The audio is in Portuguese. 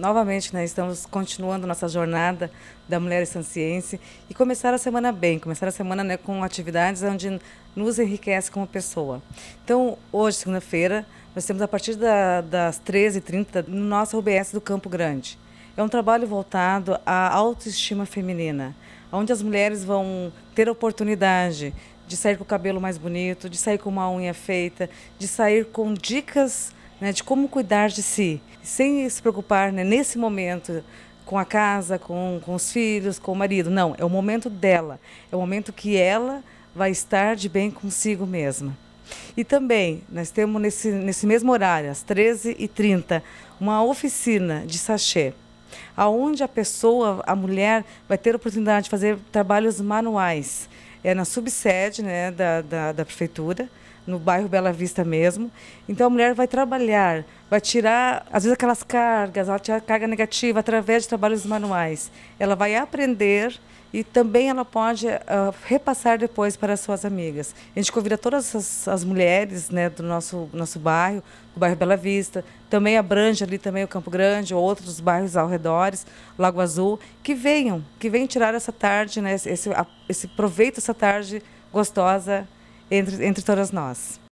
novamente, né, estamos continuando nossa jornada da mulher essanciense e começar a semana bem, começar a semana né, com atividades onde nos enriquece como pessoa. Então, hoje, segunda-feira, nós temos a partir da, das 13h30 no nosso UBS do Campo Grande. É um trabalho voltado à autoestima feminina, onde as mulheres vão ter a oportunidade de sair com o cabelo mais bonito, de sair com uma unha feita, de sair com dicas né, de como cuidar de si sem se preocupar né, nesse momento com a casa, com, com os filhos, com o marido. Não, é o momento dela. É o momento que ela vai estar de bem consigo mesma. E também, nós temos nesse, nesse mesmo horário, às 13h30, uma oficina de sachê, aonde a pessoa, a mulher, vai ter a oportunidade de fazer trabalhos manuais é na subsede né, da, da, da prefeitura, no bairro Bela Vista mesmo. Então a mulher vai trabalhar, vai tirar, às vezes, aquelas cargas, ela tira carga negativa através de trabalhos manuais. Ela vai aprender e também ela pode uh, repassar depois para as suas amigas. A gente convida todas as, as, mulheres né, do nosso, nosso bairro, do bairro Bela Vista, também abrange ali também o Campo Grande, ou outros bairros ao redores, Lago Azul, que venham, que venham tirar essa tarde, né, esse, esse proveito, essa tarde gostosa entre, entre todas nós.